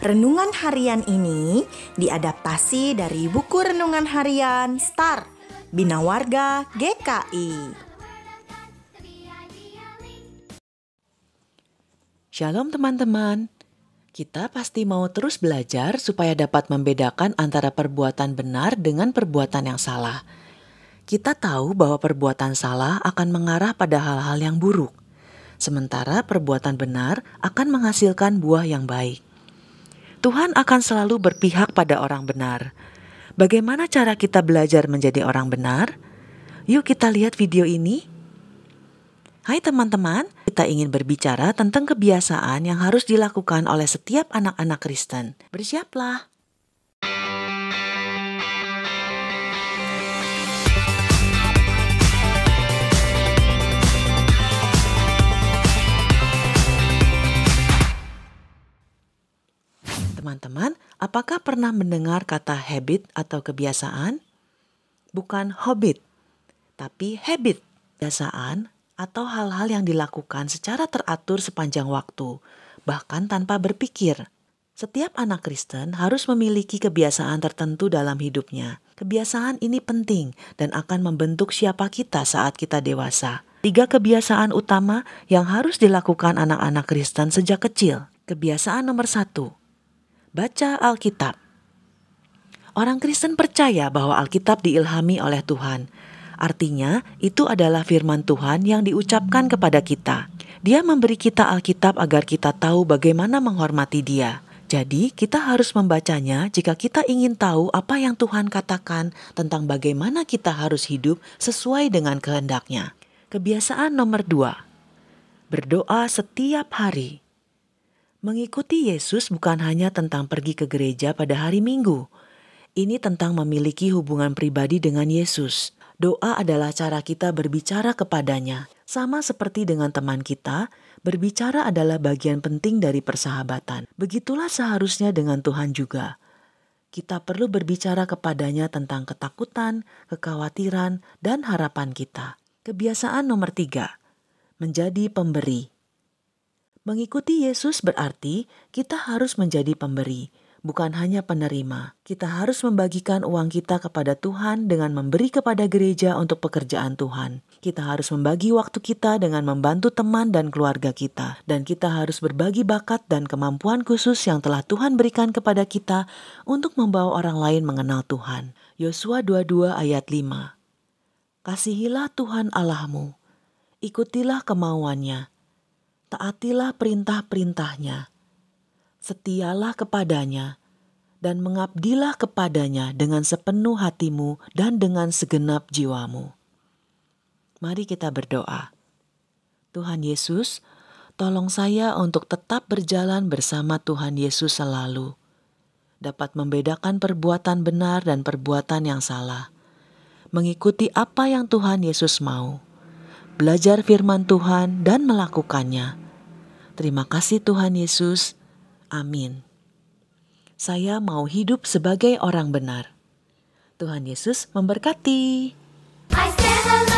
Renungan harian ini diadaptasi dari buku renungan harian Star Bina Warga GKI. Shalom teman-teman. Kita pasti mau terus belajar supaya dapat membedakan antara perbuatan benar dengan perbuatan yang salah. Kita tahu bahwa perbuatan salah akan mengarah pada hal-hal yang buruk, sementara perbuatan benar akan menghasilkan buah yang baik. Tuhan akan selalu berpihak pada orang benar. Bagaimana cara kita belajar menjadi orang benar? Yuk kita lihat video ini. Hai teman-teman, kita ingin berbicara tentang kebiasaan yang harus dilakukan oleh setiap anak-anak Kristen. Bersiaplah. Teman-teman, apakah pernah mendengar kata habit atau kebiasaan? Bukan hobbit, tapi habit, kebiasaan atau hal-hal yang dilakukan secara teratur sepanjang waktu, bahkan tanpa berpikir. Setiap anak Kristen harus memiliki kebiasaan tertentu dalam hidupnya. Kebiasaan ini penting dan akan membentuk siapa kita saat kita dewasa. Tiga kebiasaan utama yang harus dilakukan anak-anak Kristen sejak kecil. Kebiasaan nomor satu, baca Alkitab. Orang Kristen percaya bahwa Alkitab diilhami oleh Tuhan. Artinya, itu adalah firman Tuhan yang diucapkan kepada kita. Dia memberi kita Alkitab agar kita tahu bagaimana menghormati Dia. Jadi, kita harus membacanya jika kita ingin tahu apa yang Tuhan katakan tentang bagaimana kita harus hidup sesuai dengan kehendaknya. Kebiasaan nomor dua: berdoa setiap hari. Mengikuti Yesus bukan hanya tentang pergi ke gereja pada hari Minggu. Ini tentang memiliki hubungan pribadi dengan Yesus. Doa adalah cara kita berbicara kepadanya. Sama seperti dengan teman kita, berbicara adalah bagian penting dari persahabatan. Begitulah seharusnya dengan Tuhan juga. Kita perlu berbicara kepadanya tentang ketakutan, kekhawatiran, dan harapan kita. Kebiasaan nomor tiga, menjadi pemberi. Mengikuti Yesus berarti kita harus menjadi pemberi, bukan hanya penerima. Kita harus membagikan uang kita kepada Tuhan dengan memberi kepada gereja untuk pekerjaan Tuhan. Kita harus membagi waktu kita dengan membantu teman dan keluarga kita, dan kita harus berbagi bakat dan kemampuan khusus yang telah Tuhan berikan kepada kita untuk membawa orang lain mengenal Tuhan. Yosua 22 ayat 5. Kasihilah Tuhan Allahmu, ikutilah kemauannya taatilah perintah-perintahnya, setialah kepadanya, dan mengabdilah kepadanya dengan sepenuh hatimu dan dengan segenap jiwamu. Mari kita berdoa. Tuhan Yesus, tolong saya untuk tetap berjalan bersama Tuhan Yesus selalu, dapat membedakan perbuatan benar dan perbuatan yang salah, mengikuti apa yang Tuhan Yesus mau, belajar firman Tuhan dan melakukannya Terima kasih Tuhan Yesus. Amin. Saya mau hidup sebagai orang benar. Tuhan Yesus memberkati. I stand